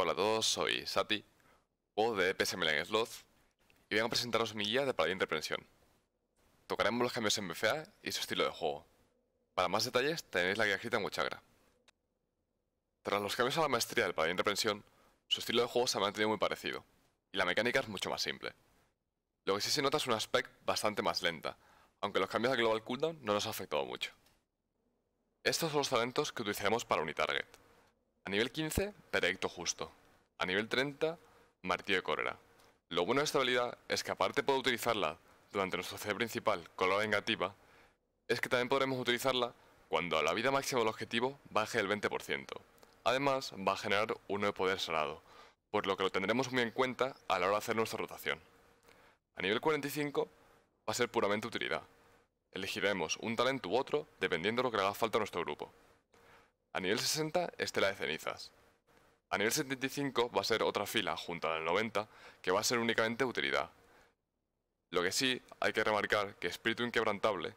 Hola a todos, soy Sati, juego de en Sloth, y vengo a presentaros mi guía de Paladín de Tocaremos los cambios en BFA y su estilo de juego. Para más detalles tenéis la guía escrita en Muchagra. Tras los cambios a la maestría del Paladín de su estilo de juego se ha mantenido muy parecido, y la mecánica es mucho más simple. Lo que sí se nota es un aspecto bastante más lenta, aunque los cambios al Global Cooldown no nos ha afectado mucho. Estos son los talentos que utilizaremos para Unitarget. A nivel 15, Predicto justo. A nivel 30, martillo de cólera. Lo bueno de esta habilidad es que aparte poder utilizarla durante nuestro C principal con la vengativa, es que también podremos utilizarla cuando la vida máxima del objetivo baje el 20%. Además, va a generar uno de poder salado, por lo que lo tendremos muy en cuenta a la hora de hacer nuestra rotación. A nivel 45 va a ser puramente utilidad. Elegiremos un talento u otro dependiendo de lo que le haga falta a nuestro grupo. A nivel 60, Estela de Cenizas. A nivel 75 va a ser otra fila junto al 90, que va a ser únicamente utilidad. Lo que sí, hay que remarcar que Espíritu Inquebrantable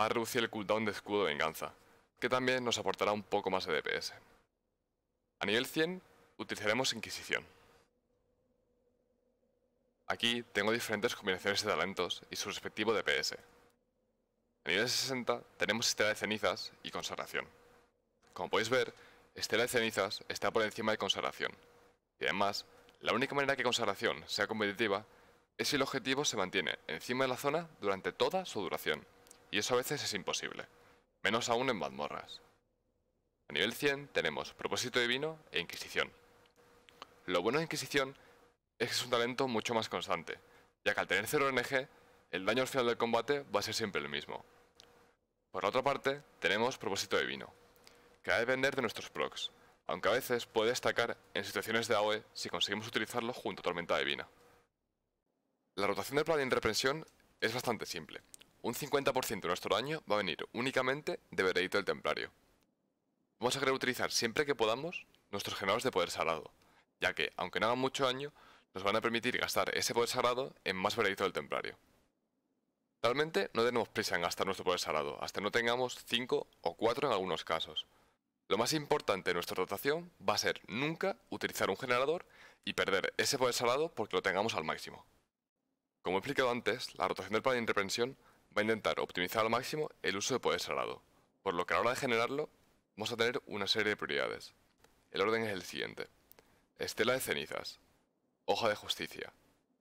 va a reducir el cooldown de Escudo de Venganza, que también nos aportará un poco más de DPS. A nivel 100, utilizaremos Inquisición. Aquí tengo diferentes combinaciones de talentos y su respectivo DPS. A nivel 60 tenemos Estela de Cenizas y Consagración. Como podéis ver, Estela de Cenizas está por encima de Consagración. Y además, la única manera que Consagración sea competitiva es si el objetivo se mantiene encima de la zona durante toda su duración, y eso a veces es imposible, menos aún en mazmorras. A nivel 100 tenemos Propósito Divino e Inquisición. Lo bueno de Inquisición es que es un talento mucho más constante, ya que al tener 0 RNG, el daño al final del combate va a ser siempre el mismo. Por la otra parte, tenemos Propósito Divino, que va a depender de nuestros procs, aunque a veces puede destacar en situaciones de AOE si conseguimos utilizarlo junto a Tormenta Divina. La rotación del de reprensión es bastante simple. Un 50% de nuestro daño va a venir únicamente de Veredito del Templario. Vamos a querer utilizar siempre que podamos nuestros generadores de poder sagrado, ya que, aunque no hagan mucho daño, nos van a permitir gastar ese poder sagrado en más Veredito del Templario. Realmente no tenemos prisa en gastar nuestro poder sagrado, hasta no tengamos 5 o 4 en algunos casos. Lo más importante de nuestra rotación va a ser nunca utilizar un generador y perder ese poder salado porque lo tengamos al máximo. Como he explicado antes, la rotación del plan de intervención va a intentar optimizar al máximo el uso de poder salado, por lo que a la hora de generarlo vamos a tener una serie de prioridades. El orden es el siguiente. Estela de cenizas, hoja de justicia,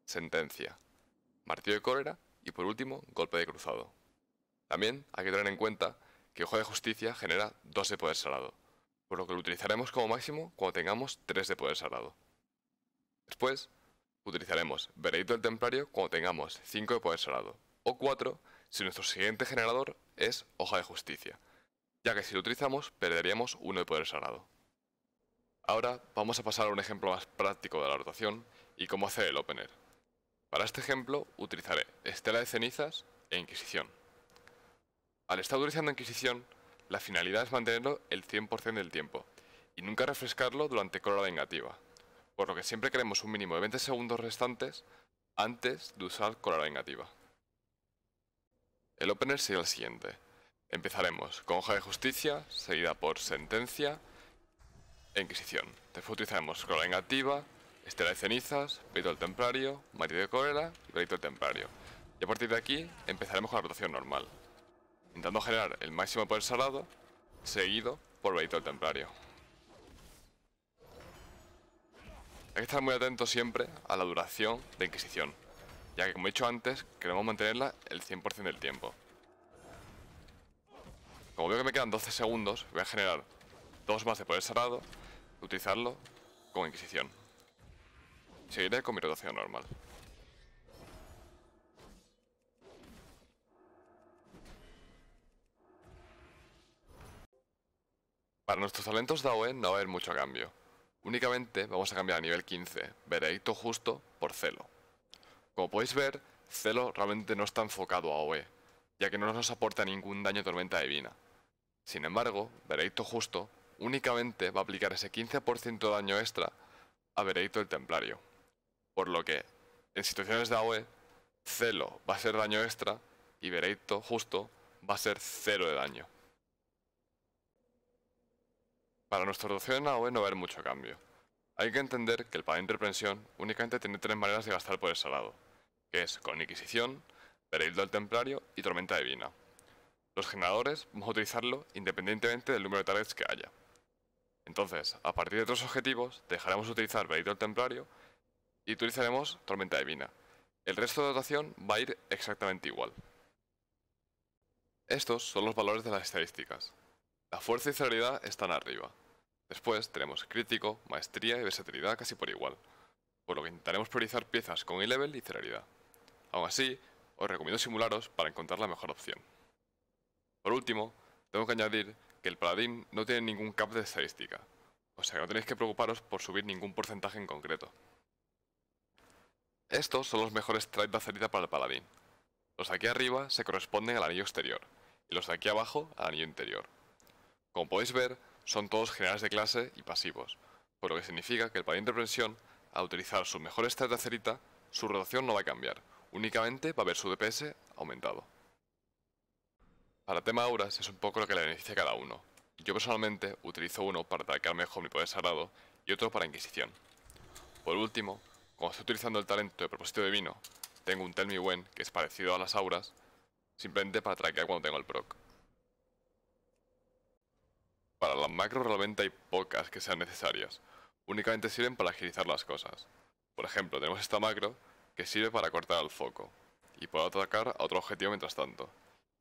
sentencia, martillo de cólera y por último golpe de cruzado. También hay que tener en cuenta que hoja de justicia genera 12 poder salado, por lo que lo utilizaremos como máximo cuando tengamos 3 de poder sagrado. Después, utilizaremos Veredito del Templario cuando tengamos 5 de poder sagrado, o 4 si nuestro siguiente generador es Hoja de Justicia, ya que si lo utilizamos perderíamos 1 de poder sagrado. Ahora vamos a pasar a un ejemplo más práctico de la rotación y cómo hacer el opener. Para este ejemplo utilizaré Estela de Cenizas e Inquisición. Al estar utilizando Inquisición, la finalidad es mantenerlo el 100% del tiempo y nunca refrescarlo durante cola vengativa, por lo que siempre queremos un mínimo de 20 segundos restantes antes de usar cola vengativa. El opener sería el siguiente. Empezaremos con hoja de justicia, seguida por sentencia e inquisición. Después utilizaremos cola vengativa, estela de cenizas, perito del templario, marido de cólera y perito del templario. Y a partir de aquí empezaremos con la rotación normal intentando generar el máximo poder salado, seguido por Benito del Templario. Hay que estar muy atento siempre a la duración de Inquisición, ya que como he dicho antes, queremos mantenerla el 100% del tiempo. Como veo que me quedan 12 segundos, voy a generar dos más de poder salado, utilizarlo con Inquisición. Seguiré con mi rotación normal. Para nuestros talentos AOE no va a haber mucho cambio. Únicamente vamos a cambiar a nivel 15, veredicto justo, por Celo. Como podéis ver, Celo realmente no está enfocado a OE, ya que no nos aporta ningún daño tormenta divina. Sin embargo, veredicto justo únicamente va a aplicar ese 15% de daño extra a veredicto el templario. Por lo que, en situaciones de AOE, celo va a ser daño extra y veredicto justo va a ser cero de daño. Para nuestra dotación en AOE no va a haber mucho cambio. Hay que entender que el padre de reprensión únicamente tiene tres maneras de gastar por el salado, que es con Inquisición, Pereil del Templario y Tormenta Divina. Los generadores vamos a utilizarlo independientemente del número de targets que haya. Entonces, a partir de otros objetivos, dejaremos de utilizar Pereil del Templario y utilizaremos Tormenta Divina. El resto de dotación va a ir exactamente igual. Estos son los valores de las estadísticas. La fuerza y celeridad están arriba. Después tenemos crítico, maestría y versatilidad casi por igual, por lo que intentaremos priorizar piezas con e-level y celeridad. Aún así, os recomiendo simularos para encontrar la mejor opción. Por último, tengo que añadir que el paladín no tiene ningún cap de estadística, o sea que no tenéis que preocuparos por subir ningún porcentaje en concreto. Estos son los mejores traits de acerita para el paladín. Los de aquí arriba se corresponden al anillo exterior, y los de aquí abajo al anillo interior. Como podéis ver, son todos generales de clase y pasivos, por lo que significa que el pariente de prevención, al utilizar su mejor estrategia de acerita, su rotación no va a cambiar, únicamente va a ver su DPS aumentado. Para tema auras es un poco lo que le beneficia a cada uno. Yo personalmente utilizo uno para atacar mejor mi poder sagrado y otro para Inquisición. Por último, como estoy utilizando el talento de propósito divino, tengo un Tell Me que es parecido a las auras, simplemente para traquear cuando tengo el proc. Para las macro realmente hay pocas que sean necesarias. Únicamente sirven para agilizar las cosas. Por ejemplo, tenemos esta macro que sirve para cortar al foco y poder atacar a otro objetivo mientras tanto.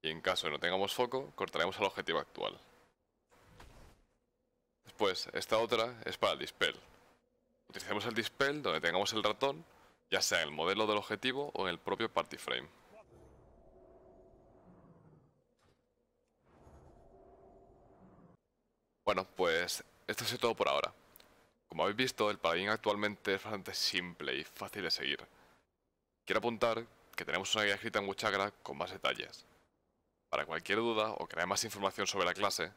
Y en caso de no tengamos foco, cortaremos al objetivo actual. Después, esta otra es para el dispel. Utilicemos el dispel donde tengamos el ratón, ya sea en el modelo del objetivo o en el propio party frame. Bueno, pues esto es todo por ahora. Como habéis visto, el plugin actualmente es bastante simple y fácil de seguir. Quiero apuntar que tenemos una guía escrita en Wuchagra con más detalles. Para cualquier duda o queráis más información sobre la clase,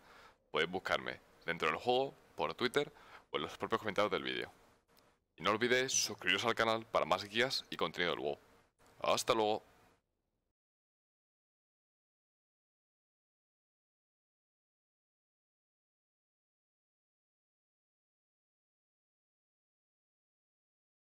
podéis buscarme dentro del juego, por Twitter o en los propios comentarios del vídeo. Y no olvidéis suscribiros al canal para más guías y contenido del juego. ¡Hasta luego!